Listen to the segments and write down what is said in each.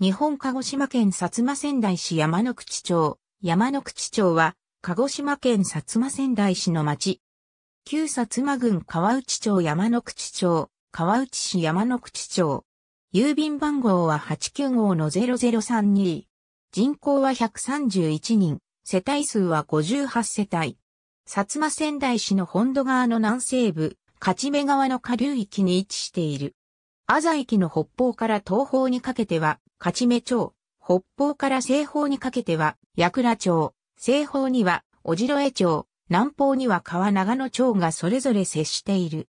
日本鹿児島県薩摩仙台市山の口町。山の口町は、鹿児島県薩摩仙台市の町。旧薩摩郡川内町山の口町、川内市山の口町。郵便番号は89号の0032。人口は131人、世帯数は58世帯。薩摩仙台市の本土側の南西部、勝目川の下流域に位置している。朝駅の北方から東方にかけては、勝目町、北方から西方にかけては、八倉町、西方には、小城江町、南方には川長野町がそれぞれ接している。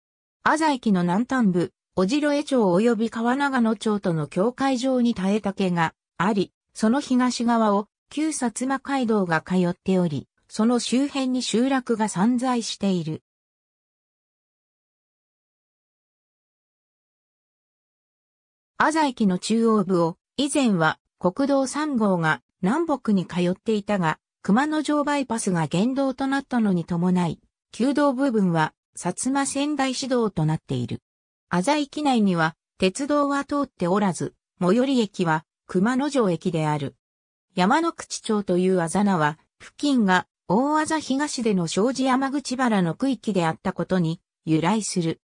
朝駅の南端部、小城江町及び川長野町との境界上に耐えた竹があり、その東側を旧薩摩街道が通っており、その周辺に集落が散在している。アザ駅の中央部を、以前は国道3号が南北に通っていたが、熊野城バイパスが原道となったのに伴い、旧道部分は薩摩仙台市道となっている。アザ駅内には鉄道は通っておらず、最寄り駅は熊野城駅である。山の口町というあざ名は、付近が大あ東での障子山口原の区域であったことに由来する。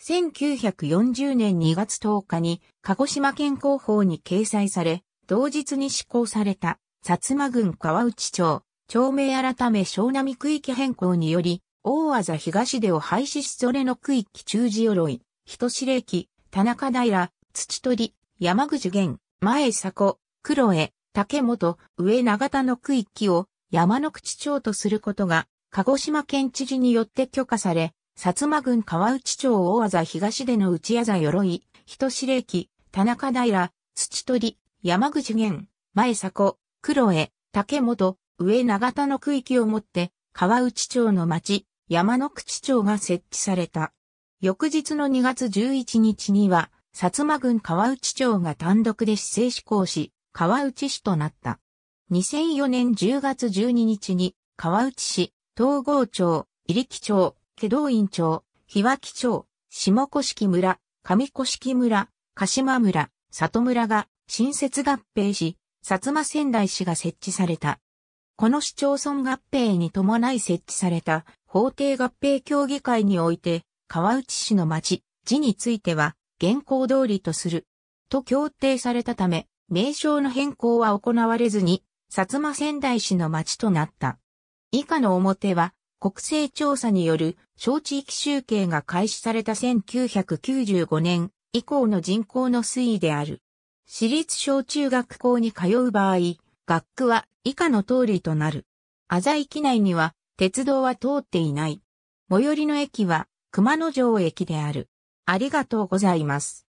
1940年2月10日に鹿児島県広報に掲載され、同日に施行された薩摩郡川内町、町名改め小波区域変更により、大技東出を廃止しそれの区域中寺鎧、人司令機、田中平、土取、山口源、前迫、黒江、竹本、上長田の区域を山の口町とすることが、鹿児島県知事によって許可され、薩摩郡川内町大和東での内矢座鎧、人司令機、田中平、土取、山口源、前迫、黒江、竹本、上長田の区域をもって、川内町の町、山の口町が設置された。翌日の2月11日には、薩摩郡川内町が単独で市政施行し、川内市となった。2004年10月12日に、川内市、東郷町、入木町、祁答院町、日脇町、下甑村、上甑村、鹿島村、里村が新設合併し、薩摩仙台市が設置された。この市町村合併に伴い設置された法定合併協議会において、川内市の町、地については、現行通りとする。と協定されたため、名称の変更は行われずに、薩摩仙台市の町となった。以下の表は、国勢調査による小地域集計が開始された1995年以降の人口の推移である。私立小中学校に通う場合、学区は以下の通りとなる。浅井駅内には鉄道は通っていない。最寄りの駅は熊野城駅である。ありがとうございます。